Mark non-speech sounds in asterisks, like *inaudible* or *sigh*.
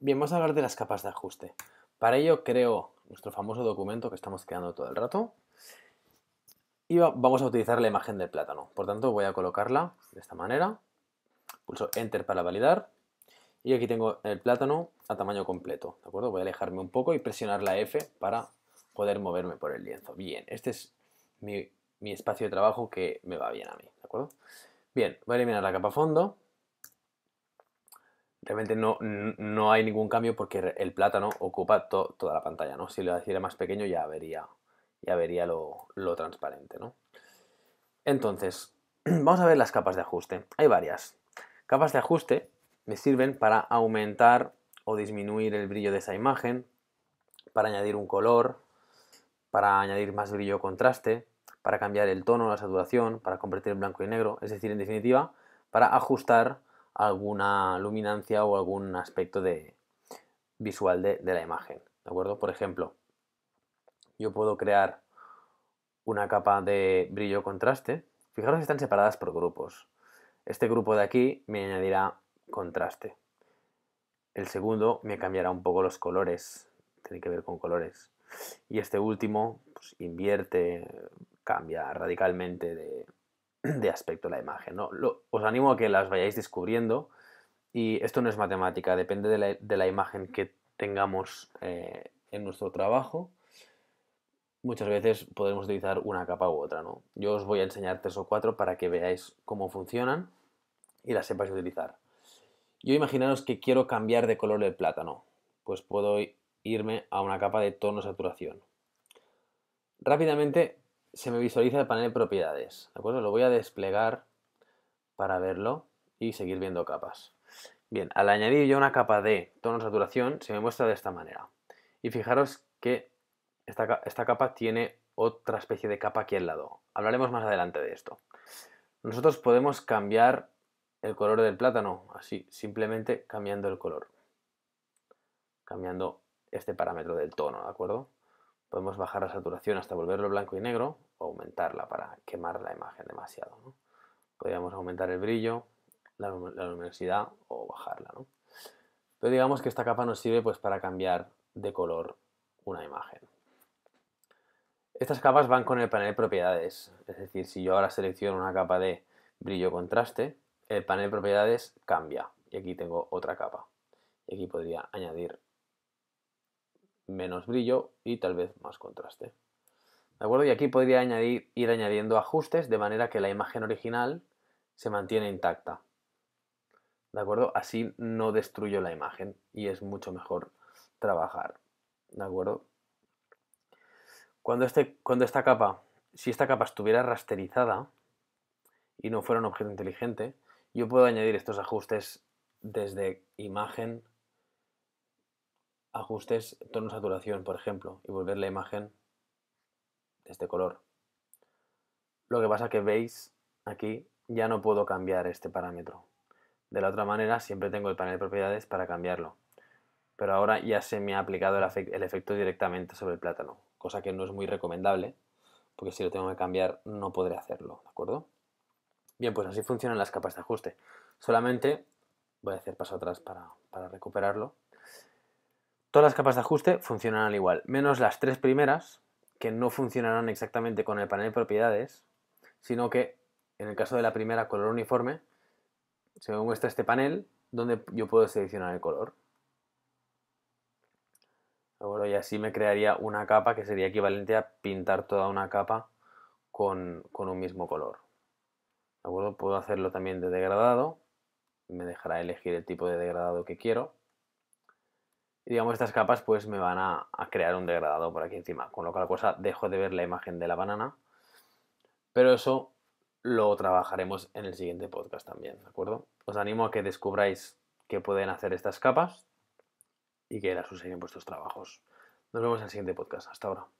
Bien, vamos a hablar de las capas de ajuste. Para ello creo nuestro famoso documento que estamos creando todo el rato. Y vamos a utilizar la imagen del plátano. Por tanto, voy a colocarla de esta manera. Pulso Enter para validar. Y aquí tengo el plátano a tamaño completo. ¿De acuerdo? Voy a alejarme un poco y presionar la F para poder moverme por el lienzo. Bien, este es mi, espacio de trabajo que me va bien a mí. ¿De acuerdo? Bien, voy a eliminar la capa fondo realmente no, no hay ningún cambio porque el plátano ocupa toda la pantalla, ¿no? Si lo hiciera más pequeño ya vería, ya vería lo, transparente, ¿no? Entonces, *clears throat* vamos a ver las capas de ajuste. Hay varias. Capas de ajuste me sirven para aumentar o disminuir el brillo de esa imagen, para añadir un color, para añadir más brillo o contraste, para cambiar el tono, la saturación, para convertir en blanco y negro, es decir, en definitiva, para ajustar alguna luminancia o algún aspecto de, visual de, la imagen. ¿De acuerdo? Por ejemplo, yo puedo crear una capa de brillo contraste. Fijaros que están separadas por grupos. Este grupo de aquí me añadirá contraste. El segundo me cambiará un poco los colores. Tiene que ver con colores. Y este último pues, invierte, cambia radicalmente de, *clears throat* de aspecto la imagen. ¿no? os animo a que las vayáis descubriendo y esto no es matemática, depende de la, imagen que tengamos eh, en nuestro trabajo. Muchas veces podemos utilizar una capa u otra. ¿no? Yo os voy a enseñar tres o cuatro para que veáis cómo funcionan y las sepáis utilizar. Yo imaginaros que quiero cambiar de color el plátano. Pues puedo irme a una capa de tono saturación. Rápidamente se me visualiza el panel de propiedades, ¿de acuerdo? Lo voy a desplegar para verlo y seguir viendo capas. Bien, al añadir yo una capa de tono saturación, se me muestra de esta manera. Y fijaros que esta, esta capa tiene otra especie de capa aquí al lado. Hablaremos más adelante de esto. Nosotros podemos cambiar el color del plátano, así, simplemente cambiando el color. Cambiando este parámetro del tono, ¿de acuerdo? Podemos bajar la saturación hasta volverlo blanco y negro o aumentarla para quemar la imagen demasiado. Podríamos aumentar el brillo, la, luminosidad o bajarla. Pero digamos que esta capa nos sirve pues, para cambiar de color una imagen. Estas capas van con el panel de propiedades, es decir, si yo ahora selecciono una capa de brillo contraste, el panel de propiedades cambia y aquí tengo otra capa. Y aquí podría añadir menos brillo y tal vez más contraste. ¿De acuerdo? Y aquí podría ir añadiendo ajustes de manera que la imagen original se mantiene intacta. ¿De acuerdo? Así no destruyo la imagen y es mucho mejor trabajar. ¿De acuerdo? Cuando, este, cuando esta capa, si esta capa estuviera rasterizada y no fuera un objeto inteligente, yo puedo añadir estos ajustes desde imagen ajustes tono saturación, por ejemplo, y volver la imagen de este color. Lo que pasa que veis aquí ya no puedo cambiar este parámetro. De la otra manera siempre tengo el panel de propiedades para cambiarlo. Pero ahora ya se me ha aplicado el, efecto directamente sobre el plátano, cosa que no es muy recomendable, porque si lo tengo que cambiar no podré hacerlo, ¿de acuerdo? Bien, pues así funcionan las capas de ajuste. Solamente voy a hacer paso atrás para recuperarlo. Todas las capas de ajuste funcionarán igual, menos las tres primeras, que no funcionarán exactamente con el panel propiedades, sino que en el caso de la primera color uniforme, se me muestra este panel donde yo puedo seleccionar el color. y así me crearía una capa que sería equivalente a pintar toda una capa con, un mismo color. ¿De Puedo hacerlo también de degradado. Me dejará elegir el tipo de degradado que quiero digamos estas capas pues me van a, crear un degradado por aquí encima, con lo cual cosa dejo de ver la imagen de la banana, pero eso lo trabajaremos en el siguiente podcast también, ¿de acuerdo? Os animo a que descubráis qué pueden hacer estas capas y que las uséis en vuestros trabajos. Nos vemos en el siguiente podcast. Hasta ahora.